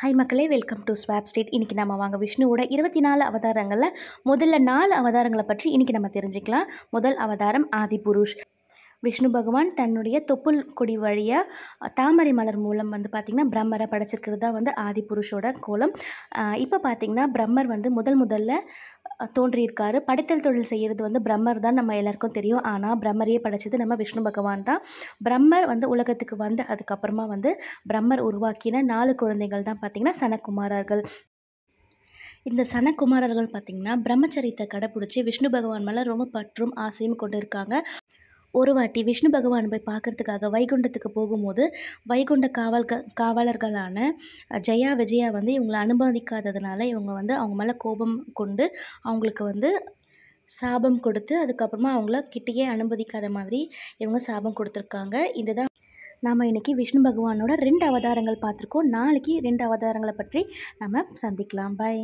hi மக்களே welcome to swap state இன்றைக்கி நம்ம வாங்க விஷ்ணுவோட இருபத்தி நாலு அவதாரங்களில் முதல்ல நாலு அவதாரங்களை பற்றி இன்றைக்கி நம்ம தெரிஞ்சுக்கலாம் முதல் அவதாரம் ஆதிபுருஷ் விஷ்ணு பகவான் தன்னுடைய தொப்புள் கொடி வழியாக தாமரை மலர் மூலம் வந்து பார்த்திங்கன்னா பிரம்மரை படைச்சிருக்கிறது தான் வந்து ஆதிபுருஷோட கோலம் இப்போ பார்த்திங்கன்னா பிரம்மர் வந்து முதல் முதல்ல தோன்றியிருக்காரு படைத்தல் தொழில் செய்கிறது வந்து பிரம்மர் தான் நம்ம எல்லாருக்கும் தெரியும் ஆனால் பிரம்மரையே படைச்சது நம்ம விஷ்ணு பகவான் தான் பிரம்மர் வந்து உலகத்துக்கு வந்து அதுக்கப்புறமா வந்து பிரம்மர் உருவாக்கின நாலு குழந்தைகள் தான் பார்த்திங்கன்னா சனக்குமாரர்கள் இந்த சனக்குமாரர்கள் பார்த்திங்கன்னா பிரம்மச்சரியத்தை கடைப்பிடிச்சி விஷ்ணு பகவான் மேலே ரொம்ப பற்றும் ஆசையும் கொண்டு இருக்காங்க ஒரு வாட்டி விஷ்ணு பகவான் போய் பார்க்குறதுக்காக வைகுண்டத்துக்கு போகும்போது வைகுண்ட காவல் காவலர்களான ஜெயா விஜயா வந்து இவங்களை அனுமதிக்காததுனால இவங்க வந்து அவங்க மேலே கோபம் கொண்டு அவங்களுக்கு வந்து சாபம் கொடுத்து அதுக்கப்புறமா அவங்கள கிட்டேயே அனுமதிக்காத மாதிரி இவங்க சாபம் கொடுத்துருக்காங்க இதுதான் நாம் இன்றைக்கி விஷ்ணு பகவானோட ரெண்டு அவதாரங்கள் பார்த்துருக்கோம் நாளைக்கு ரெண்டு அவதாரங்களை பற்றி நம்ம சந்திக்கலாம் பாய்